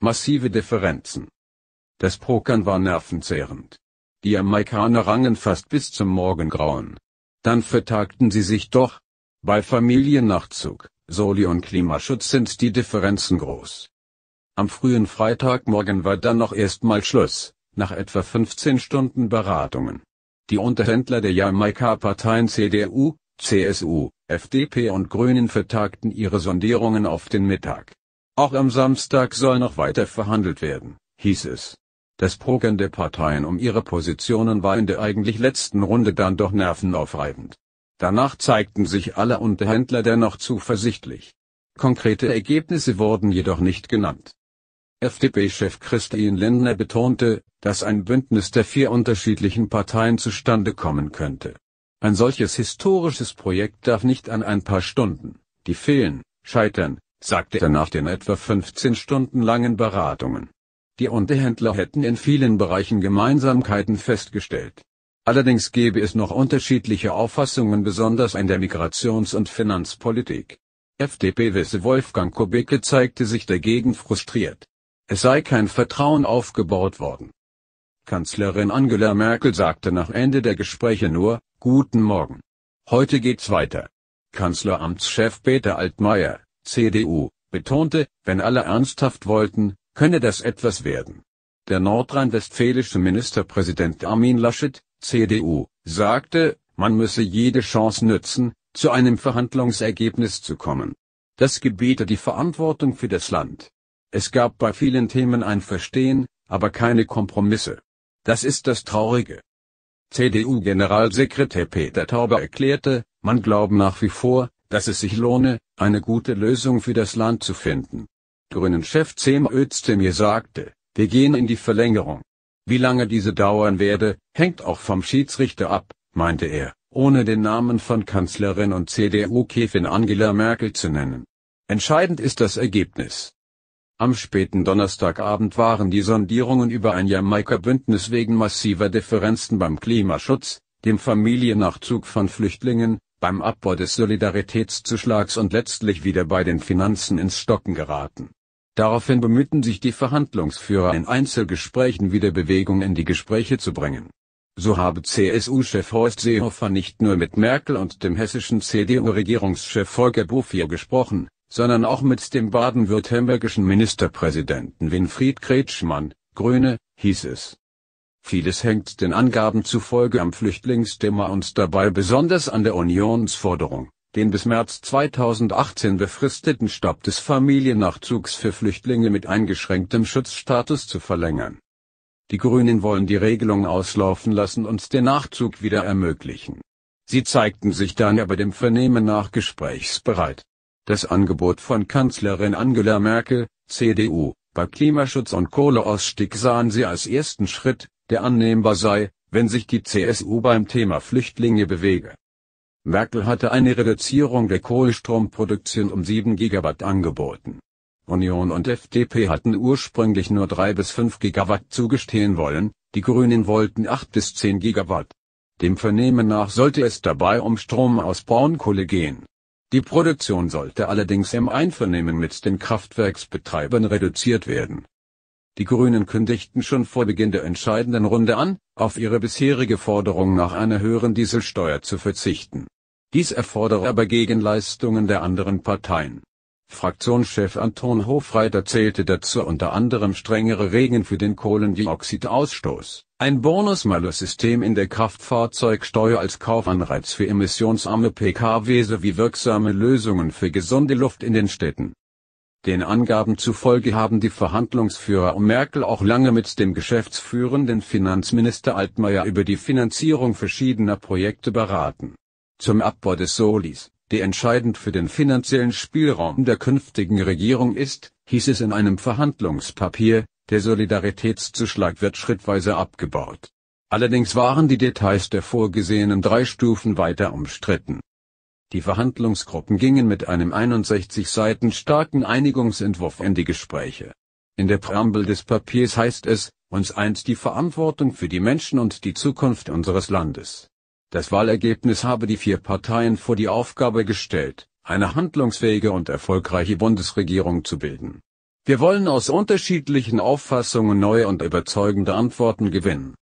Massive Differenzen. Das Pokern war nervenzehrend. Die Jamaikaner rangen fast bis zum Morgengrauen. Dann vertagten sie sich doch. Bei Familiennachzug, Soli und Klimaschutz sind die Differenzen groß. Am frühen Freitagmorgen war dann noch erstmal Schluss, nach etwa 15 Stunden Beratungen. Die Unterhändler der Jamaika-Parteien CDU, CSU, FDP und Grünen vertagten ihre Sondierungen auf den Mittag. Auch am Samstag soll noch weiter verhandelt werden, hieß es. Das Pokern der Parteien um ihre Positionen war in der eigentlich letzten Runde dann doch nervenaufreibend. Danach zeigten sich alle Unterhändler dennoch zuversichtlich. Konkrete Ergebnisse wurden jedoch nicht genannt. FDP-Chef Christian Lindner betonte, dass ein Bündnis der vier unterschiedlichen Parteien zustande kommen könnte. Ein solches historisches Projekt darf nicht an ein paar Stunden, die fehlen, scheitern, sagte er nach den etwa 15 Stunden langen Beratungen. Die Unterhändler hätten in vielen Bereichen Gemeinsamkeiten festgestellt. Allerdings gäbe es noch unterschiedliche Auffassungen besonders in der Migrations- und Finanzpolitik. FDP-Wisse Wolfgang Kubicke zeigte sich dagegen frustriert. Es sei kein Vertrauen aufgebaut worden. Kanzlerin Angela Merkel sagte nach Ende der Gespräche nur, Guten Morgen. Heute geht's weiter. Kanzleramtschef Peter Altmaier, CDU, betonte, wenn alle ernsthaft wollten, könne das etwas werden. Der nordrhein-westfälische Ministerpräsident Armin Laschet, CDU, sagte, man müsse jede Chance nützen, zu einem Verhandlungsergebnis zu kommen. Das gebiete die Verantwortung für das Land. Es gab bei vielen Themen ein Verstehen, aber keine Kompromisse. Das ist das Traurige. CDU-Generalsekretär Peter Tauber erklärte, man glaube nach wie vor, dass es sich lohne, eine gute Lösung für das Land zu finden. Grünen-Chef Cem Özdemir sagte, wir gehen in die Verlängerung. Wie lange diese dauern werde, hängt auch vom Schiedsrichter ab, meinte er, ohne den Namen von Kanzlerin und cdu käfin Angela Merkel zu nennen. Entscheidend ist das Ergebnis. Am späten Donnerstagabend waren die Sondierungen über ein Jamaika-Bündnis wegen massiver Differenzen beim Klimaschutz, dem Familiennachzug von Flüchtlingen, beim Abbau des Solidaritätszuschlags und letztlich wieder bei den Finanzen ins Stocken geraten. Daraufhin bemühten sich die Verhandlungsführer in Einzelgesprächen wieder Bewegung in die Gespräche zu bringen. So habe CSU-Chef Horst Seehofer nicht nur mit Merkel und dem hessischen CDU-Regierungschef Volker Bouffier gesprochen, sondern auch mit dem baden-württembergischen Ministerpräsidenten Winfried Kretschmann, Grüne, hieß es Vieles hängt den Angaben zufolge am Flüchtlingsthema und dabei besonders an der Unionsforderung, den bis März 2018 befristeten Stopp des Familiennachzugs für Flüchtlinge mit eingeschränktem Schutzstatus zu verlängern. Die Grünen wollen die Regelung auslaufen lassen und den Nachzug wieder ermöglichen. Sie zeigten sich dann aber dem Vernehmen nach gesprächsbereit. Das Angebot von Kanzlerin Angela Merkel, CDU, bei Klimaschutz und Kohleausstieg sahen sie als ersten Schritt, der annehmbar sei, wenn sich die CSU beim Thema Flüchtlinge bewege. Merkel hatte eine Reduzierung der Kohlestromproduktion um 7 Gigawatt angeboten. Union und FDP hatten ursprünglich nur 3 bis 5 Gigawatt zugestehen wollen, die Grünen wollten 8 bis 10 Gigawatt. Dem Vernehmen nach sollte es dabei um Strom aus Braunkohle gehen. Die Produktion sollte allerdings im Einvernehmen mit den Kraftwerksbetreibern reduziert werden die Grünen kündigten schon vor Beginn der entscheidenden Runde an, auf ihre bisherige Forderung nach einer höheren Dieselsteuer zu verzichten. Dies erfordere aber Gegenleistungen der anderen Parteien. Fraktionschef Anton Hofreiter zählte dazu unter anderem strengere Regeln für den Kohlendioxidausstoß, ein Bonus-Malus-System in der Kraftfahrzeugsteuer als Kaufanreiz für emissionsarme Pkw sowie wirksame Lösungen für gesunde Luft in den Städten. Den Angaben zufolge haben die Verhandlungsführer um Merkel auch lange mit dem geschäftsführenden Finanzminister Altmaier über die Finanzierung verschiedener Projekte beraten. Zum Abbau des Solis, der entscheidend für den finanziellen Spielraum der künftigen Regierung ist, hieß es in einem Verhandlungspapier, der Solidaritätszuschlag wird schrittweise abgebaut. Allerdings waren die Details der vorgesehenen drei Stufen weiter umstritten. Die Verhandlungsgruppen gingen mit einem 61 Seiten starken Einigungsentwurf in die Gespräche. In der Präambel des Papiers heißt es, uns eint die Verantwortung für die Menschen und die Zukunft unseres Landes. Das Wahlergebnis habe die vier Parteien vor die Aufgabe gestellt, eine handlungsfähige und erfolgreiche Bundesregierung zu bilden. Wir wollen aus unterschiedlichen Auffassungen neue und überzeugende Antworten gewinnen.